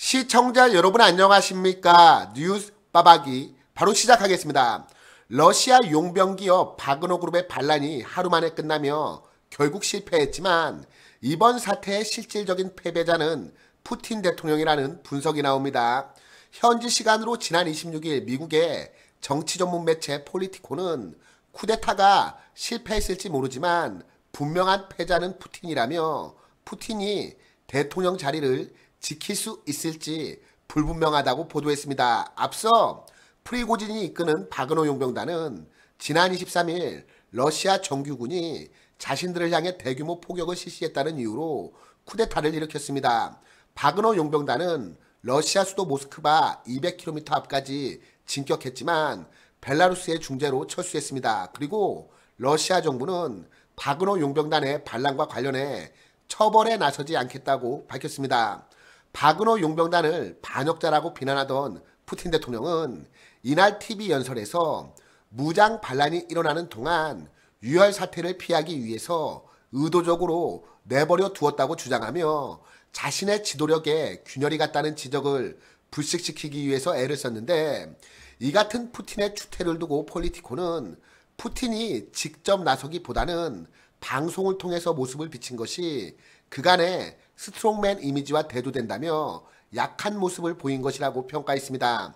시청자 여러분 안녕하십니까? 뉴스 빠박이 바로 시작하겠습니다. 러시아 용병기업 바그너 그룹의 반란이 하루 만에 끝나며 결국 실패했지만 이번 사태의 실질적인 패배자는 푸틴 대통령이라는 분석이 나옵니다. 현지 시간으로 지난 26일 미국의 정치 전문 매체 폴리티코는 쿠데타가 실패했을지 모르지만 분명한 패자는 푸틴이라며 푸틴이 대통령 자리를 지킬 수 있을지 불분명하다고 보도했습니다. 앞서 프리고진이 이끄는 바그노 용병단은 지난 23일 러시아 정규군이 자신들을 향해 대규모 포격을 실시했다는 이유로 쿠데타를 일으켰습니다. 바그노 용병단은 러시아 수도 모스크바 200km 앞까지 진격했지만 벨라루스의 중재로 철수했습니다. 그리고 러시아 정부는 바그노 용병단의 반란과 관련해 처벌에 나서지 않겠다고 밝혔습니다. 박은호 용병단을 반역자라고 비난하던 푸틴 대통령은 이날 TV 연설에서 무장 반란이 일어나는 동안 유혈 사태를 피하기 위해서 의도적으로 내버려 두었다고 주장하며 자신의 지도력에 균열이 갔다는 지적을 불식시키기 위해서 애를 썼는데 이 같은 푸틴의 추태를 두고 폴리티코는 푸틴이 직접 나서기보다는 방송을 통해서 모습을 비친 것이 그간의 스트롱맨 이미지와 대두된다며 약한 모습을 보인 것이라고 평가했습니다.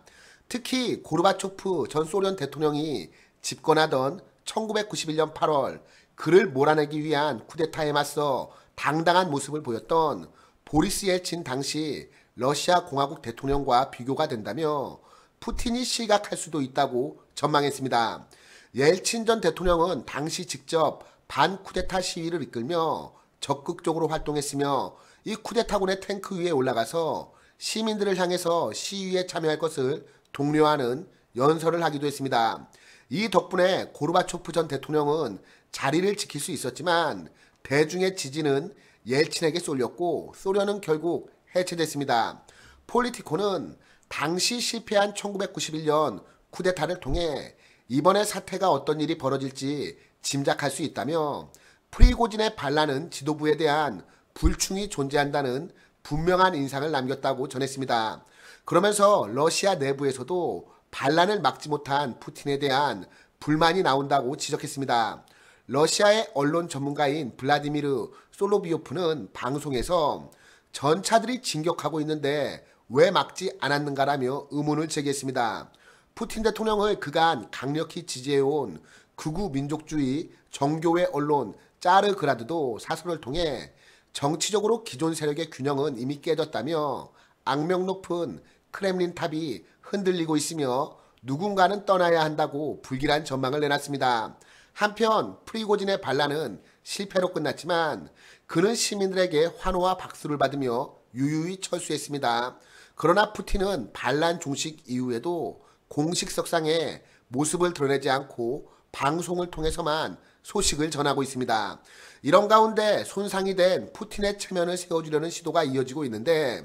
특히 고르바초프 전 소련 대통령이 집권하던 1991년 8월 그를 몰아내기 위한 쿠데타에 맞서 당당한 모습을 보였던 보리스 예친 당시 러시아 공화국 대통령과 비교가 된다며 푸틴이 시각할 수도 있다고 전망했습니다. 옐친 전 대통령은 당시 직접 반쿠데타 시위를 이끌며 적극적으로 활동했으며 이 쿠데타군의 탱크 위에 올라가서 시민들을 향해서 시위에 참여할 것을 독려하는 연설을 하기도 했습니다. 이 덕분에 고르바초프 전 대통령은 자리를 지킬 수 있었지만 대중의 지지는 옐친에게 쏠렸고 소련은 결국 해체됐습니다. 폴리티코는 당시 실패한 1991년 쿠데타를 통해 이번의 사태가 어떤 일이 벌어질지 짐작할 수 있다며 프리고진의 반란은 지도부에 대한 불충이 존재한다는 분명한 인상을 남겼다고 전했습니다. 그러면서 러시아 내부에서도 반란을 막지 못한 푸틴에 대한 불만이 나온다고 지적했습니다. 러시아의 언론 전문가인 블라디미르 솔로비오프는 방송에서 전차들이 진격하고 있는데 왜 막지 않았는가라며 의문을 제기했습니다. 푸틴 대통령을 그간 강력히 지지해온 극우 민족주의 정교회 언론 짜르그라드도 사설을 통해 정치적으로 기존 세력의 균형은 이미 깨졌다며 악명 높은 크렘린 탑이 흔들리고 있으며 누군가는 떠나야 한다고 불길한 전망을 내놨습니다. 한편 프리고진의 반란은 실패로 끝났지만 그는 시민들에게 환호와 박수를 받으며 유유히 철수했습니다. 그러나 푸틴은 반란 종식 이후에도 공식 석상에 모습을 드러내지 않고 방송을 통해서만 소식을 전하고 있습니다. 이런 가운데 손상이 된 푸틴의 체면을 세워주려는 시도가 이어지고 있는데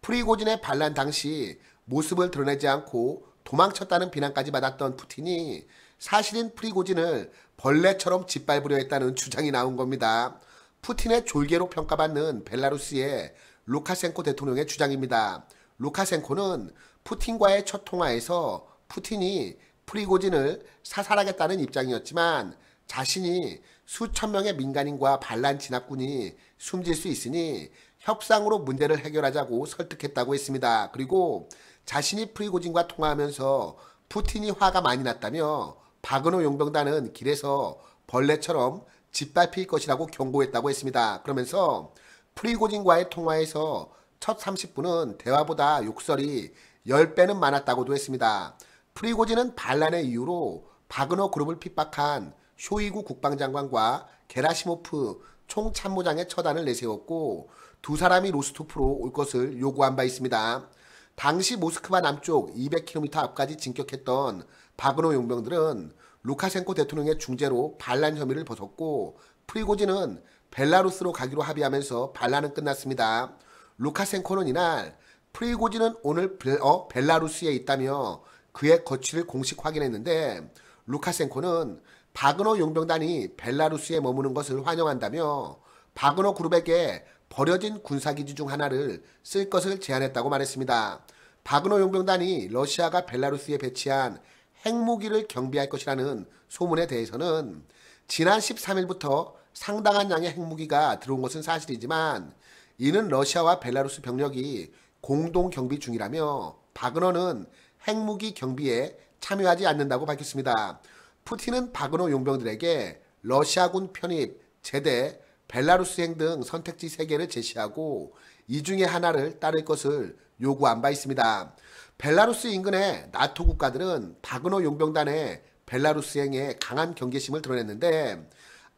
프리고진의 반란 당시 모습을 드러내지 않고 도망쳤다는 비난까지 받았던 푸틴이 사실인 프리고진을 벌레처럼 짓밟으려 했다는 주장이 나온 겁니다. 푸틴의 졸개로 평가받는 벨라루스의 루카센코 대통령의 주장입니다. 루카센코는 푸틴과의 첫 통화에서 푸틴이 프리고진을 사살하겠다는 입장이었지만 자신이 수천 명의 민간인과 반란 진압군이 숨질 수 있으니 협상으로 문제를 해결하자고 설득했다고 했습니다. 그리고 자신이 프리고진과 통화하면서 푸틴이 화가 많이 났다며 박은호 용병단은 길에서 벌레처럼 짓밟힐 것이라고 경고했다고 했습니다. 그러면서 프리고진과의 통화에서 첫 30분은 대화보다 욕설이 10배는 많았다고도 했습니다. 프리고진은 반란의 이유로 바그너 그룹을 핍박한 쇼이구 국방장관과 게라시모프 총참모장의 처단을 내세웠고 두 사람이 로스토프로 올 것을 요구한 바 있습니다. 당시 모스크바 남쪽 200km 앞까지 진격했던 바그노 용병들은 루카셴코 대통령의 중재로 반란 혐의를 벗었고 프리고진은 벨라루스로 가기로 합의하면서 반란은 끝났습니다. 루카셴코는 이날 프리고진은 오늘 어, 벨라루스에 있다며 그의 거취를 공식 확인했는데 루카센코는 바그너 용병단이 벨라루스에 머무는 것을 환영한다며 바그너 그룹에게 버려진 군사기지 중 하나를 쓸 것을 제안했다고 말했습니다. 바그너 용병단이 러시아가 벨라루스에 배치한 핵무기를 경비할 것이라는 소문에 대해서는 지난 13일부터 상당한 양의 핵무기가 들어온 것은 사실이지만 이는 러시아와 벨라루스 병력이 공동 경비 중이라며 바그너는 핵무기 경비에 참여하지 않는다고 밝혔습니다. 푸틴은 박은호 용병들에게 러시아군 편입, 제대, 벨라루스행 등 선택지 3개를 제시하고 이 중에 하나를 따를 것을 요구한 바 있습니다. 벨라루스 인근의 나토 국가들은 박은호 용병단의 벨라루스행에 강한 경계심을 드러냈는데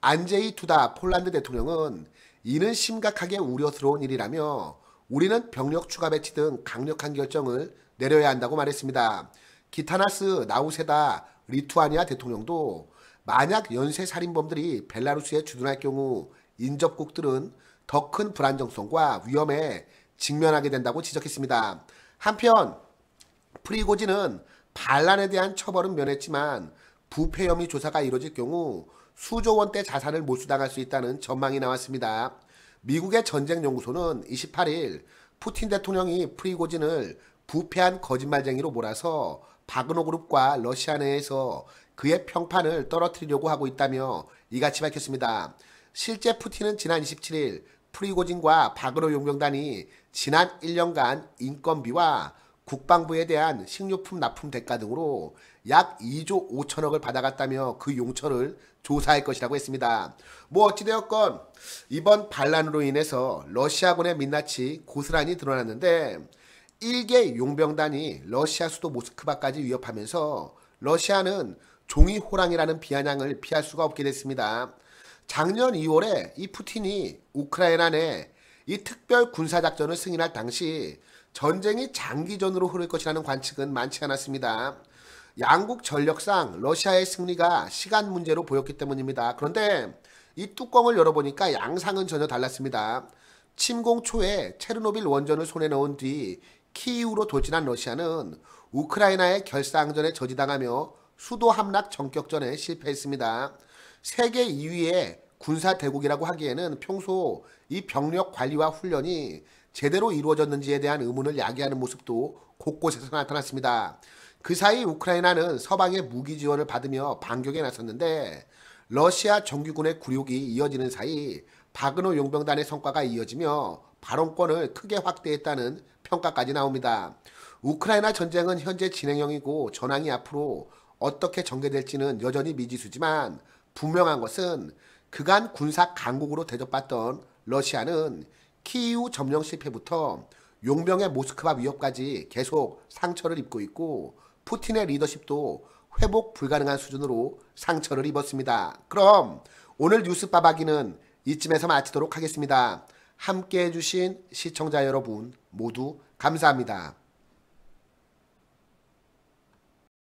안제이 투다 폴란드 대통령은 이는 심각하게 우려스러운 일이라며 우리는 병력 추가 배치 등 강력한 결정을 내려야 한다고 말했습니다. 기타나스 나우세다 리투아니아 대통령도 만약 연쇄 살인범들이 벨라루스에 주둔할 경우 인접국들은 더 큰 불안정성과 위험에 직면하게 된다고 지적했습니다. 한편 프리고지는 반란에 대한 처벌은 면했지만 부패 혐의 조사가 이뤄질 경우 수조 원대 자산을 몰수당할 수 있다는 전망이 나왔습니다. 미국의 전쟁연구소는 28일 푸틴 대통령이 프리고진을 부패한 거짓말쟁이로 몰아서 박은호 그룹과 러시아 내에서 그의 평판을 떨어뜨리려고 하고 있다며 이같이 밝혔습니다. 실제 푸틴은 지난 27일 프리고진과 박은호 용병단이 지난 1년간 인건비와 국방부에 대한 식료품 납품 대가 등으로 약 2조 5천억을 받아갔다며 그 용처를 조사할 것이라고 했습니다. 뭐 어찌되었건 이번 반란으로 인해서 러시아군의 민낯이 고스란히 드러났는데 1개 용병단이 러시아 수도 모스크바까지 위협하면서 러시아는 종이 호랑이라는 비아냥을 피할 수가 없게 됐습니다. 작년 2월에 이 푸틴이 우크라이나 내이 특별 군사작전을 승인할 당시 전쟁이 장기전으로 흐를 것이라는 관측은 많지 않았습니다. 양국 전력상 러시아의 승리가 시간 문제로 보였기 때문입니다. 그런데 이 뚜껑을 열어보니까 양상은 전혀 달랐습니다. 침공 초에 체르노빌 원전을 손에 넣은 뒤 키이우로 돌진한 러시아는 우크라이나의 결사항전에 저지당하며 수도 함락 전격전에 실패했습니다. 세계 2위의 군사 대국이라고 하기에는 평소 이 병력 관리와 훈련이 제대로 이루어졌는지에 대한 의문을 야기하는 모습도 곳곳에서 나타났습니다. 그 사이 우크라이나는 서방의 무기 지원을 받으며 반격에 나섰는데 러시아 정규군의 굴욕이 이어지는 사이 바그노 용병단의 성과가 이어지며 발언권을 크게 확대했다는 평가까지 나옵니다. 우크라이나 전쟁은 현재 진행형이고 전황이 앞으로 어떻게 전개될지는 여전히 미지수지만 분명한 것은 그간 군사 강국으로 대접받던 러시아는 키이우 점령 실패부터 용병의 모스크바 위협까지 계속 상처를 입고 있고 푸틴의 리더십도 회복 불가능한 수준으로 상처를 입었습니다. 그럼 오늘 뉴스 빠박이는 이쯤에서 마치도록 하겠습니다. 함께 해주신 시청자 여러분 모두 감사합니다.